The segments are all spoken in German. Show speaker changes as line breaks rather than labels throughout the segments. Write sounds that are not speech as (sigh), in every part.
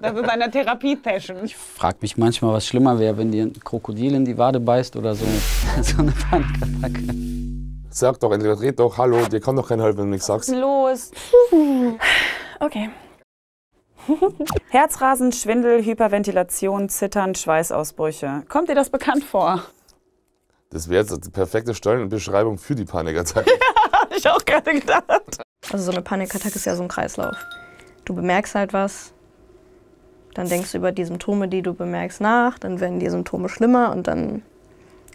Das ist eine Therapiesession. Ich
frage mich manchmal, was schlimmer wäre, wenn dir ein Krokodil in die Wade beißt
oder so, (laughs) so eine Panikattacke. Sag doch endlich, red doch, hallo, dir kann doch kein Halb, wenn du nichts sagst.
Los. (sighs) Okay. (laughs) Herzrasen, Schwindel, Hyperventilation, Zittern, Schweißausbrüche. Kommt dir das bekannt vor?
Das wäre jetzt die perfekte Stellenbeschreibung für die Panikattacke. ja, (laughs) hab ich auch
gerade gedacht. Also so eine Panikattacke ist ja so ein Kreislauf. Du bemerkst halt was, dann denkst du über die Symptome, die du bemerkst, nach. Dann werden die Symptome schlimmer und dann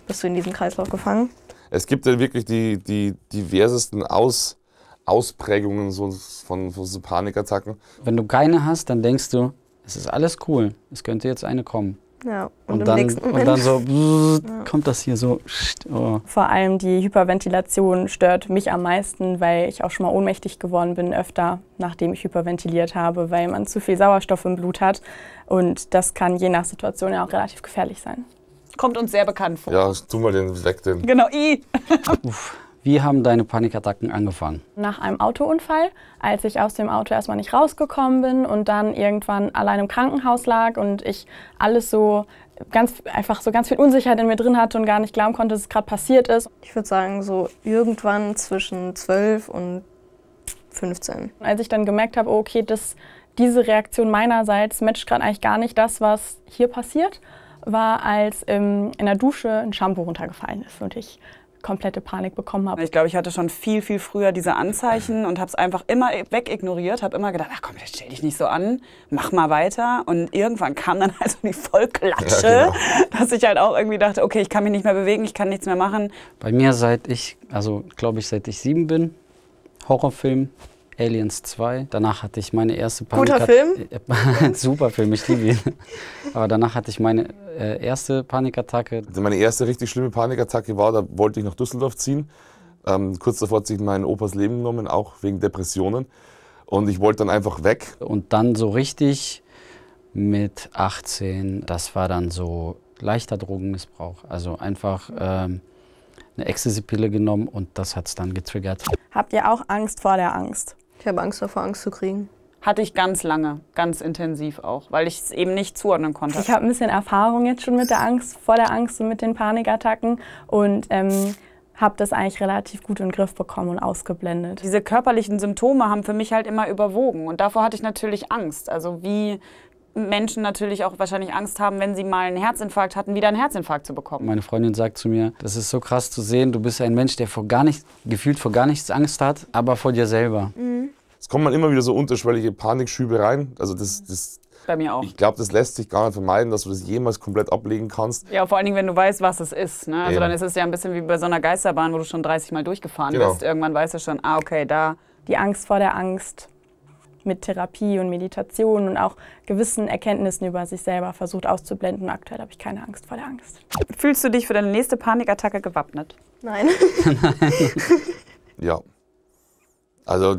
bist du in diesem Kreislauf gefangen.
Es gibt ja wirklich die, die diversesten Aus, Ausprägungen so von, von so Panikattacken. Wenn du keine hast, dann denkst du,
es ist alles cool, es könnte jetzt eine kommen. Ja, und, und, dann, und dann, so (laughs) bzzzt, ja. kommt das hier so. Oh.
Vor allem die Hyperventilation stört mich am meisten, weil ich auch schon mal ohnmächtig geworden bin, öfter, nachdem ich hyperventiliert habe, weil man zu viel Sauerstoff im Blut hat. Und das kann je nach Situation ja auch relativ gefährlich sein.
Kommt uns sehr bekannt
vor. Ja, tu mal den weg, den. Genau, i. Wie haben deine Panikattacken angefangen?
Nach einem Autounfall, als ich aus dem Auto erstmal nicht rausgekommen bin und dann irgendwann allein im Krankenhaus lag und ich alles so ganz einfach so ganz viel Unsicherheit in mir drin hatte und gar nicht glauben konnte, dass es gerade passiert ist. Ich würde sagen, so irgendwann zwischen 12 und 15. Als ich dann gemerkt habe, okay, das, diese Reaktion meinerseits matcht gerade eigentlich gar nicht das, was hier passiert, war, als ähm, in der Dusche ein Shampoo runtergefallen ist und ich komplette Panik bekommen habe.
Ich glaube, ich hatte schon viel, viel früher diese Anzeichen und habe es einfach immer wegignoriert, habe immer gedacht, ach komm, stell dich nicht so an, mach mal weiter. Und irgendwann kam dann also die Vollklatsche, ja, genau. dass ich halt auch irgendwie dachte, okay, ich kann mich nicht mehr bewegen, ich kann nichts mehr machen.
Bei mir seit ich, also glaube ich, seit ich sieben bin, Horrorfilm, Aliens 2. Danach hatte ich meine erste Panik. Guter Film? (laughs)
Super Film, ich liebe ihn. Aber danach hatte ich meine äh, erste Panikattacke. Also meine erste richtig schlimme Panikattacke war, da wollte ich nach Düsseldorf ziehen. Ähm, kurz davor hat sich mein Opas Leben genommen, auch wegen Depressionen. Und ich wollte dann einfach weg. Und dann so richtig
mit 18, das war dann so leichter Drogenmissbrauch. Also einfach ähm, eine Ecstasy-Pille genommen und das hat es dann getriggert.
Habt ihr auch Angst vor der Angst? Ich habe Angst davor, Angst zu kriegen.
Hatte ich ganz lange, ganz intensiv auch, weil ich es eben nicht zuordnen konnte. Ich habe ein bisschen
Erfahrung jetzt schon mit der Angst, vor der Angst und mit den Panikattacken und ähm, habe das eigentlich relativ gut in den Griff bekommen und ausgeblendet.
Diese körperlichen Symptome haben für mich halt immer überwogen und davor hatte ich natürlich Angst. Also wie Menschen natürlich auch wahrscheinlich Angst haben, wenn sie mal einen Herzinfarkt hatten, wieder einen Herzinfarkt zu bekommen. Meine Freundin
sagt zu mir, das ist so krass zu sehen, du bist ein Mensch, der vor gar nichts, gefühlt vor gar nichts Angst hat, aber
vor dir selber. Mhm es kommen halt immer wieder so unterschwellige Panikschübe rein. Also das, mhm. das, bei mir auch. Ich glaube, das lässt sich gar nicht vermeiden, dass du das jemals komplett ablegen kannst.
Ja, vor allen Dingen, wenn du weißt, was es ist. Ne? Also dann ist es ja ein bisschen wie bei so einer Geisterbahn, wo du schon 30 Mal durchgefahren genau. bist. Irgendwann weißt du schon, ah, okay, da. Die Angst vor der Angst mit Therapie und Meditation und auch
gewissen Erkenntnissen über sich selber versucht auszublenden. Aktuell habe ich keine Angst vor der Angst. Fühlst du dich
für deine nächste Panikattacke gewappnet? Nein. (laughs) (laughs) Nein.
ja. Also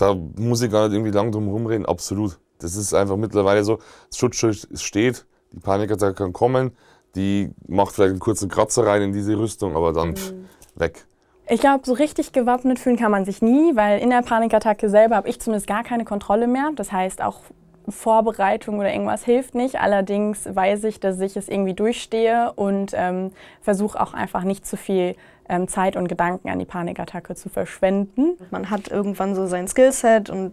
da muss ich gar nicht irgendwie lang drum rumreden, absolut. Das ist einfach mittlerweile so, das Schutzschild steht, die Panikattacke kann kommen, die macht vielleicht einen kurzen Kratzer rein in diese Rüstung, aber dann pff, weg.
Ich glaube, so richtig gewappnet fühlen kann man sich nie, weil in der Panikattacke selber habe ich zumindest gar keine Kontrolle mehr. Das heißt, auch Vorbereitung oder irgendwas hilft nicht. Allerdings weiß ich, dass ich es irgendwie durchstehe und ähm, versuche auch einfach nicht zu viel ähm, Zeit und Gedanken an die Panikattacke zu verschwenden. Man hat irgendwann so sein Skillset und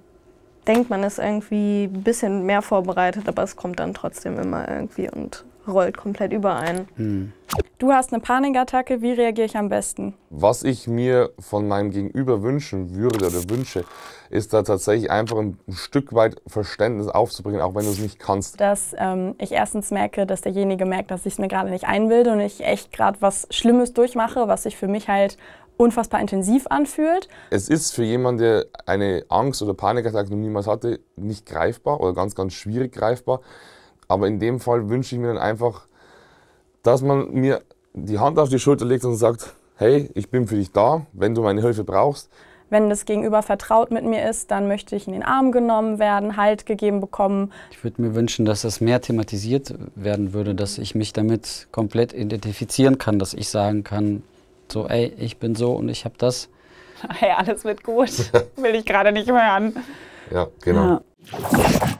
denkt, man ist irgendwie ein bisschen mehr vorbereitet, aber es kommt dann trotzdem immer irgendwie und rollt komplett überein. Hm. Du hast eine Panikattacke, wie reagiere ich am besten?
Was ich mir von meinem Gegenüber wünschen würde oder wünsche, ist da tatsächlich einfach ein Stück weit Verständnis aufzubringen, auch wenn du es nicht kannst.
Dass ähm, ich erstens merke, dass derjenige merkt, dass ich es mir gerade nicht einbilde und ich echt gerade was Schlimmes durchmache, was sich für mich halt unfassbar intensiv anfühlt.
Es ist für jemanden, der eine Angst oder Panikattacke noch niemals hatte, nicht greifbar oder ganz, ganz schwierig greifbar. Aber in dem Fall wünsche ich mir dann einfach, dass man mir die Hand auf die Schulter legt und sagt, hey, ich bin für dich da, wenn du meine Hilfe brauchst.
Wenn das Gegenüber vertraut mit mir ist, dann möchte ich in den Arm genommen werden, Halt gegeben bekommen.
Ich würde mir wünschen, dass das mehr thematisiert werden würde, dass ich mich damit komplett identifizieren kann, dass ich sagen kann, so, ey, ich bin so und ich habe das.
(laughs) Hey, alles wird gut. (laughs) Will ich gerade nicht hören.
Ja, genau.
Ja.